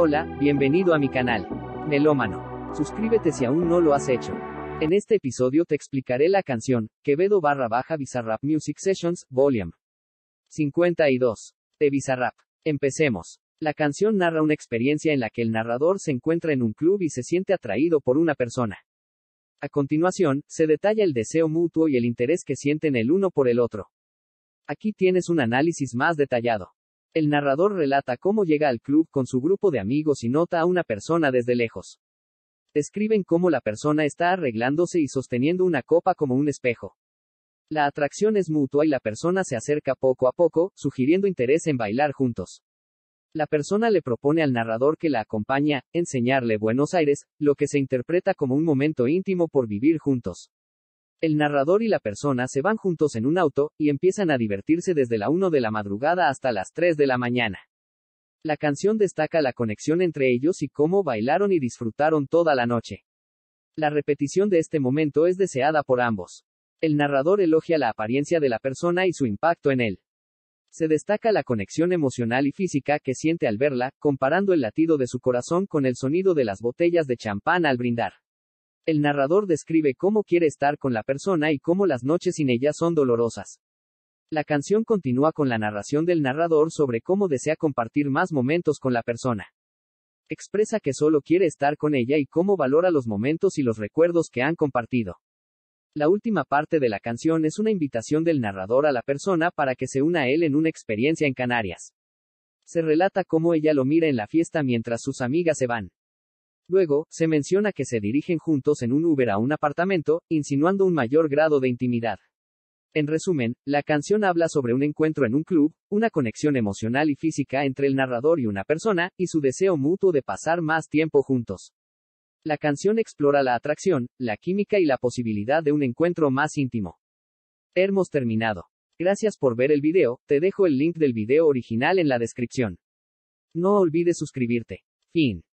Hola, bienvenido a mi canal. Melómano. Suscríbete si aún no lo has hecho. En este episodio te explicaré la canción, Quevedo barra baja Bizarrap Music Sessions, Vol. 52. De Bizarrap. Empecemos. La canción narra una experiencia en la que el narrador se encuentra en un club y se siente atraído por una persona. A continuación, se detalla el deseo mutuo y el interés que sienten el uno por el otro. Aquí tienes un análisis más detallado. El narrador relata cómo llega al club con su grupo de amigos y nota a una persona desde lejos. Describen cómo la persona está arreglándose y sosteniendo una copa como un espejo. La atracción es mutua y la persona se acerca poco a poco, sugiriendo interés en bailar juntos. La persona le propone al narrador que la acompaña, enseñarle Buenos Aires, lo que se interpreta como un momento íntimo por vivir juntos. El narrador y la persona se van juntos en un auto, y empiezan a divertirse desde la 1 de la madrugada hasta las 3 de la mañana. La canción destaca la conexión entre ellos y cómo bailaron y disfrutaron toda la noche. La repetición de este momento es deseada por ambos. El narrador elogia la apariencia de la persona y su impacto en él. Se destaca la conexión emocional y física que siente al verla, comparando el latido de su corazón con el sonido de las botellas de champán al brindar. El narrador describe cómo quiere estar con la persona y cómo las noches sin ella son dolorosas. La canción continúa con la narración del narrador sobre cómo desea compartir más momentos con la persona. Expresa que solo quiere estar con ella y cómo valora los momentos y los recuerdos que han compartido. La última parte de la canción es una invitación del narrador a la persona para que se una a él en una experiencia en Canarias. Se relata cómo ella lo mira en la fiesta mientras sus amigas se van. Luego, se menciona que se dirigen juntos en un Uber a un apartamento, insinuando un mayor grado de intimidad. En resumen, la canción habla sobre un encuentro en un club, una conexión emocional y física entre el narrador y una persona, y su deseo mutuo de pasar más tiempo juntos. La canción explora la atracción, la química y la posibilidad de un encuentro más íntimo. Hemos terminado. Gracias por ver el video, te dejo el link del video original en la descripción. No olvides suscribirte. Fin.